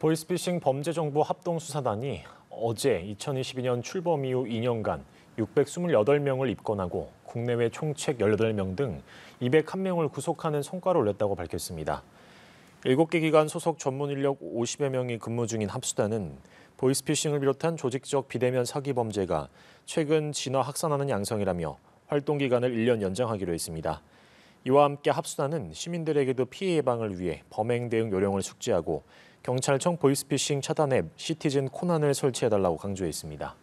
보이스피싱 범죄정보 합동수사단이 어제 2022년 출범 이후 2년간 628명을 입건하고 국내외 총책 18명 등 201명을 구속하는 성과를 올렸다고 밝혔습니다. 7개 기관 소속 전문 인력 50여 명이 근무 중인 합수단은 보이스피싱을 비롯한 조직적 비대면 사기 범죄가 최근 진화 확산하는 양상이라며 활동 기간을 1년 연장하기로 했습니다. 이와 함께 합수단은 시민들에게도 피해 예방을 위해 범행 대응 요령을 숙지하고 경찰청 보이스피싱 차단앱 시티즌 코난을 설치해달라고 강조했습니다.